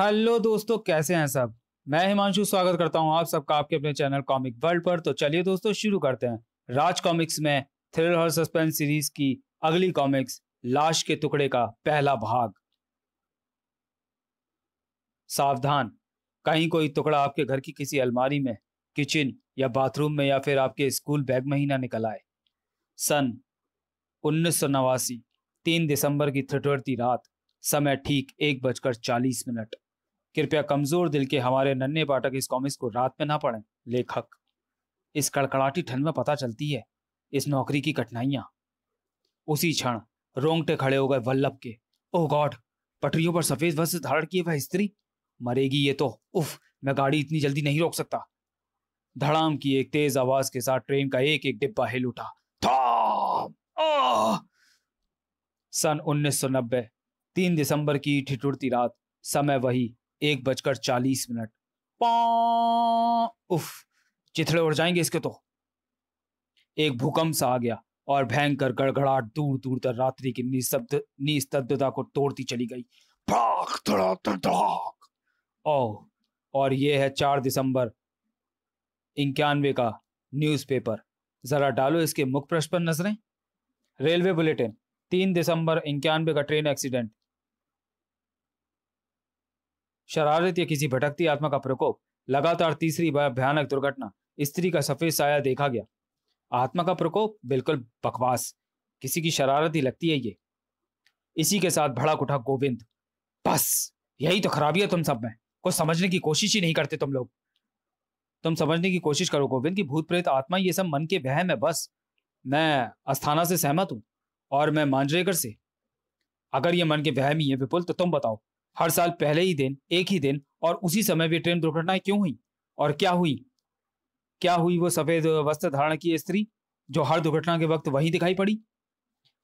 hello दोस्तों कैसे हैं सब मैं हिमांशु स्वागत करता हूं आप सबका आपके अपने चैनल कॉमिक वर्ल्ड पर तो चलिए दोस्तों शुरू करते हैं राज कॉमिक्स में थ्रिलर और सस्पेंस सीरीज की अगली कॉमिक्स लाश के टुकड़े का पहला भाग सावधान कहीं कोई टुकड़ा आपके घर की किसी अलमारी में किचन या बाथरूम में या फिर आपके स्कूल बैग में ही ना निकल आए सन उन्नीस सौ नवासी तीन दिसंबर की थटवरती रात समय ठीक एक बजकर चालीस मिनट कृपया कमजोर दिल के हमारे नन्हे पाठक इस कॉमिक्स को रात में ना पढ़ें लेखक इस कड़कड़ाटी ठंड में पता चलती है इस नौकरी की कठिनाइयां उसी क्षण रोंगटे खड़े हो गए वल्लभ के ओह गॉड पटरियों पर सफेद वस्त्र धारण किए वह स्त्री मरेगी ये तो उफ मैं गाड़ी इतनी जल्दी नहीं रोक सकता धड़ाम की एक तेज आवाज के साथ ट्रेन का एक एक डिब्बा हिल उठा सन उन्नीस सौ नब्बे तीन दिसंबर की ठिठुरती रात समय वही एक बजकर चालीस मिनट उफ चिथड़े उड़ जाएंगे इसके तो एक भूकंप सा आ गया और भयंकर गड़गड़ाहट दूर दूर तक रात्रि की निस्तब्ध निस्तब्धता को तोड़ती चली गई धड़ाक धड़ाक धड़ाक ओह और ये है चार दिसंबर इक्यानवे का न्यूज़पेपर जरा डालो इसके मुख पृष्ठ पर नजरें रेलवे बुलेटिन तीन दिसंबर इक्यानवे का ट्रेन एक्सीडेंट शरारत या किसी भटकती आत्मा का प्रकोप लगातार तीसरी बार भयानक दुर्घटना स्त्री का सफेद साया देखा गया आत्मा का प्रकोप बिल्कुल बकवास किसी की शरारत ही लगती है ये इसी के साथ भड़ा उठा गोविंद बस यही तो खराबी है तुम सब में कुछ समझने की कोशिश ही नहीं करते तुम लोग तुम समझने की कोशिश करो गोविंद की भूत प्रेत आत्मा ये सब मन के बहम है बस मैं अस्थाना से सहमत हूं और मैं मांजरेकर से अगर ये मन के बहम ही है विपुल तो तुम बताओ हर साल पहले ही दिन एक ही दिन और उसी समय भी ट्रेन दुर्घटनाएं क्यों हुई और क्या हुई क्या हुई वो सफेद वस्त्र धारण की स्त्री जो हर दुर्घटना के वक्त वहीं दिखाई पड़ी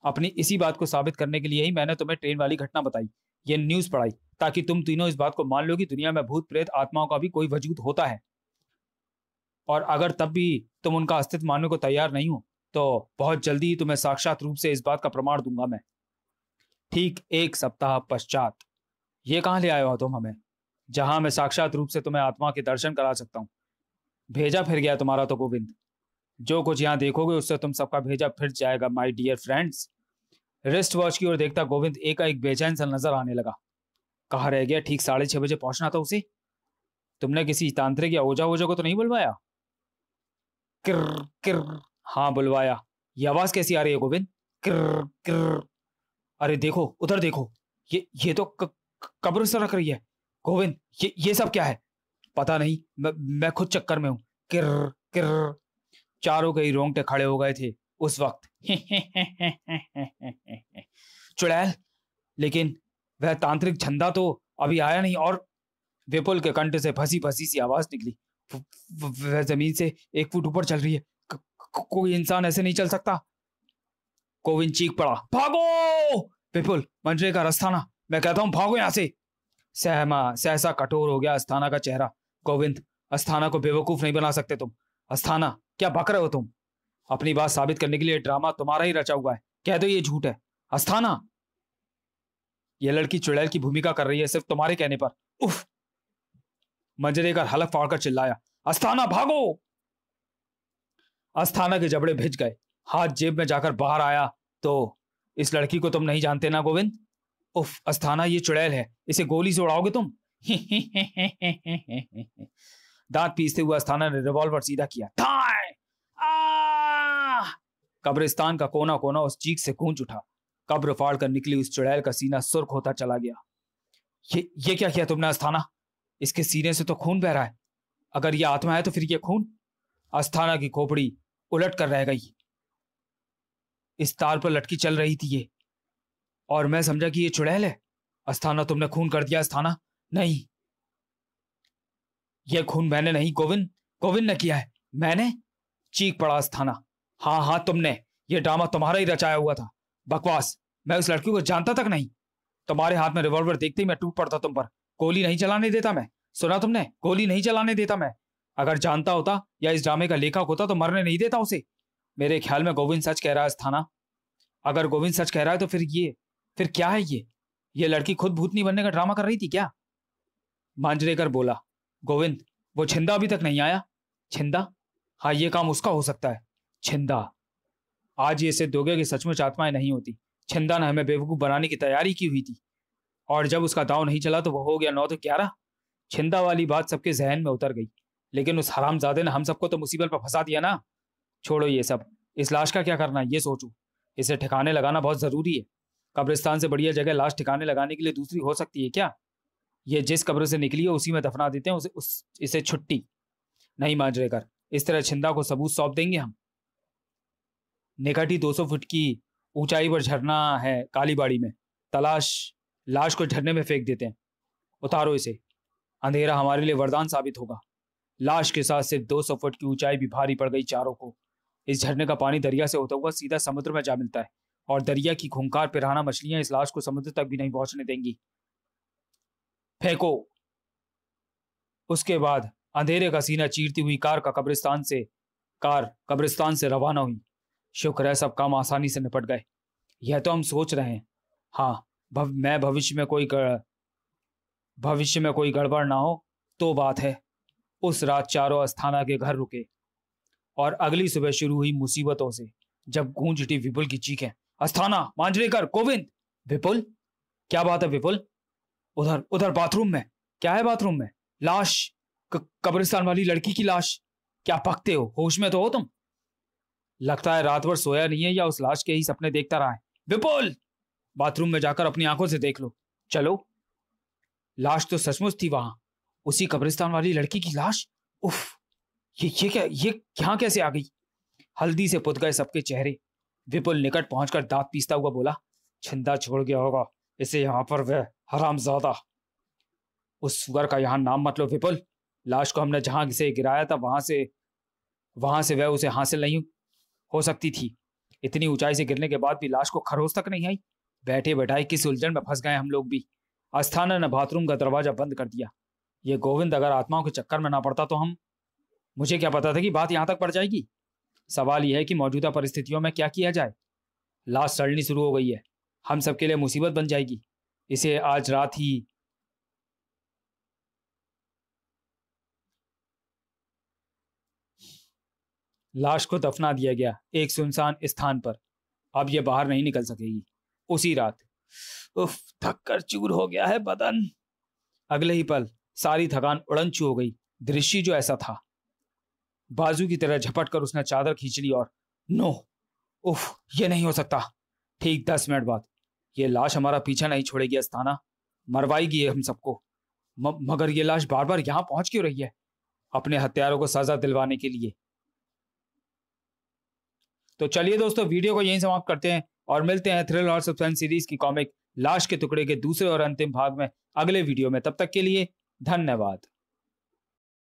अपनी इसी बात को साबित करने के लिए ही मैंने तुम्हें ट्रेन वाली घटना बताई ये न्यूज पढ़ाई ताकि तुम तीनों इस बात को मान लो कि दुनिया में भूत प्रेत आत्माओं का भी कोई वजूद होता है और अगर तब भी तुम उनका अस्तित्व मानने को तैयार नहीं हो तो बहुत जल्दी ही तुम्हें साक्षात रूप से इस बात का प्रमाण दूंगा मैं ठीक एक सप्ताह पश्चात ये कहाँ ले आए हो तुम हमें जहां मैं साक्षात रूप से तुम्हें आत्मा के दर्शन करा सकता हूँ भेजा फिर गया तुम्हारा तो गोविंद जो कुछ यहाँ देखोगे उससे तुम सबका भेजा फिर जाएगा my dear friends wrist watch की ओर देखता गोविंद एक एक बेचैन सा नजर आने लगा कहा रह गया ठीक साढ़े छह बजे पहुंचना था उसे तुमने किसी तांत्रिक या ओझा ओझा को तो नहीं बुलवाया किर किर हाँ बुलवाया ये आवाज कैसी आ रही है गोविंद किर किर अरे देखो उधर देखो ये ये तो कब्र से रख रही है गोविंद ये ये सब क्या है पता नहीं मैं, मैं खुद चक्कर में हूँ किर किर चारों कई रोंगटे खड़े हो गए थे उस वक्त चुड़ैल लेकिन वह तांत्रिक झंडा तो अभी आया नहीं और विपुल के कंठ से फंसी फंसी सी आवाज निकली वह जमीन से एक फुट ऊपर चल रही है कोई इंसान ऐसे नहीं चल सकता कोविन चीख पड़ा भागो विपुल मंजरे का रास्ता ना मैं कहता हूं भागो यहां से सहमा सहसा कठोर हो गया अस्थाना का चेहरा गोविंद अस्थाना को बेवकूफ नहीं बना सकते तुम अस्थाना क्या भक रहे हो तुम अपनी बात साबित करने के लिए ड्रामा तुम्हारा ही रचा हुआ है कह दो ये झूठ है अस्थाना ये लड़की चुड़ैल की भूमिका कर रही है सिर्फ तुम्हारे कहने पर उफ मंजरे मंजरेकर हलक फाड़कर चिल्लाया अस्थाना भागो अस्थाना के जबड़े भिज गए हाथ जेब में जाकर बाहर आया तो इस लड़की को तुम नहीं जानते ना गोविंद उफ अस्थाना ये चुड़ैल है इसे गोली से उड़ाओगे तुम दांत पीसते हुए अस्थाना ने रिवॉल्वर सीधा किया कब्रिस्तान का कोना कोना उस चीख से गूंज उठा कब्र फाड़ कर निकली उस चुड़ैल का सीना सुर्ख होता चला गया ये ये क्या किया तुमने अस्थाना इसके सीने से तो खून बह रहा है अगर ये आत्मा है तो फिर ये खून अस्थाना की खोपड़ी उलट कर रह गई इस तार पर लटकी चल रही थी ये और मैं समझा कि ये चुड़ैल है अस्थाना तुमने खून कर दिया अस्थाना नहीं यह खून मैंने नहीं गोविंद गोविंद ने किया है मैंने चीख पड़ा अस्थाना हाँ हाँ तुमने यह ड्रामा तुम्हारा ही रचाया हुआ था बकवास मैं उस लड़की को जानता तक नहीं तुम्हारे हाथ में रिवॉल्वर देखते ही मैं टूट पड़ता तुम पर गोली नहीं चलाने देता मैं सुना तुमने गोली नहीं चलाने देता मैं अगर जानता होता या इस ड्रामे का लेखक होता तो मरने नहीं देता उसे मेरे ख्याल में गोविंद सच कह रहा है अस्थाना अगर गोविंद सच कह रहा है तो फिर ये फिर क्या है ये ये लड़की खुद भूतनी बनने का ड्रामा कर रही थी क्या मांजरेकर बोला गोविंद वो छिंदा अभी तक नहीं आया छिंदा हाँ ये काम उसका हो सकता है छिंदा आज ये सिद्ध हो गया कि सचमुच आत्माएं नहीं होती छिंदा ने हमें बेवकूफ़ बनाने की तैयारी की हुई थी और जब उसका दाव नहीं चला तो वो हो गया नौ तो ग्यारह छिंदा वाली बात सबके जहन में उतर गई लेकिन उस हरामजादे ने हम सबको तो मुसीबत पर फंसा दिया ना छोड़ो ये सब इस लाश का क्या करना है ये सोचो इसे ठिकाने लगाना बहुत ज़रूरी है कब्रिस्तान से बढ़िया जगह लाश ठिकाने लगाने के लिए दूसरी हो सकती है क्या ये जिस कब्र से निकली है उसी में दफना देते हैं उसे उस इसे छुट्टी नहीं माजरेकर इस तरह छिंदा को सबूत सौंप देंगे हम निकट ही सौ फुट की ऊंचाई पर झरना है कालीबाड़ी में तलाश लाश को झरने में फेंक देते हैं उतारो इसे अंधेरा हमारे लिए वरदान साबित होगा लाश के साथ सिर्फ सौ फुट की ऊंचाई भी भारी पड़ गई चारों को इस झरने का पानी दरिया से होता हुआ सीधा समुद्र में जा मिलता है और दरिया की खुंकार पिराना मछलियां इस लाश को समुद्र तक भी नहीं पहुंचने देंगी फेंको उसके बाद अंधेरे का सीना चीरती हुई कार का कब्रिस्तान से कार कब्रिस्तान से रवाना हुई शुक्र है सब काम आसानी से निपट गए यह तो हम सोच रहे हैं हाँ भव, मैं भविष्य में कोई भविष्य में कोई गड़बड़ ना हो तो बात है उस रात चारों अस्थाना के घर रुके और अगली सुबह शुरू हुई मुसीबतों से जब गूंज उठी विपुल की चीखें अस्थाना मांजरेकर कोविंद विपुल क्या बात है विपुल उधर उधर बाथरूम में क्या है बाथरूम में लाश कब्रिस्तान वाली लड़की की लाश क्या पकते हो होश में तो हो तुम लगता है रात भर सोया नहीं है या उस लाश के ही सपने देखता रहा है विपुल बाथरूम में जाकर अपनी आंखों से देख लो चलो लाश तो सचमुच थी वहां उसी कब्रिस्तान वाली लड़की की लाश उफ ये ये क्या ये यहाँ कैसे आ गई हल्दी से पुत गए सबके चेहरे विपुल निकट पहुंचकर दांत पीसता हुआ बोला छिंदा छोड़ गया होगा इसे यहां पर वह हराम ज्यादा उस सुअर का यहां नाम मत लो विपुल लाश को हमने जहां से गिराया था वहां से वहां से वह उसे हासिल नहीं हो सकती थी इतनी ऊंचाई से गिरने के बाद भी लाश को खरोच तक नहीं आई बैठे बैठाई किस उलझन में फंस गए हम लोग भी अस्थाना ने बाथरूम का दरवाजा बंद कर दिया ये गोविंद अगर आत्माओं के चक्कर में ना पड़ता तो हम मुझे क्या पता था कि बात यहाँ तक पड़ जाएगी सवाल यह है कि मौजूदा परिस्थितियों में क्या किया जाए लाश सड़नी शुरू हो गई है हम सबके लिए मुसीबत बन जाएगी इसे आज रात ही लाश को दफना दिया गया एक सुनसान स्थान पर अब यह बाहर नहीं निकल सकेगी उसी रात उफ थक चूर हो गया है बदन अगले ही पल सारी थकान उड़न चू हो गई दृश्य जो ऐसा था बाजू की तरह झपट कर उसने चादर खींच ली और नो उफ ये नहीं हो सकता ठीक दस मिनट बाद ये लाश हमारा पीछा नहीं छोड़ेगी अस्ताना मरवाएगी ये हम सबको मगर ये लाश बार बार यहाँ पहुंच क्यों रही है अपने हथियारों को सजा दिलवाने के लिए तो चलिए दोस्तों वीडियो को यहीं समाप्त करते हैं और मिलते हैं थ्रिल और सस्पेंस सीरीज की कॉमिक लाश के टुकड़े के दूसरे और अंतिम भाग में अगले वीडियो में तब तक के लिए धन्यवाद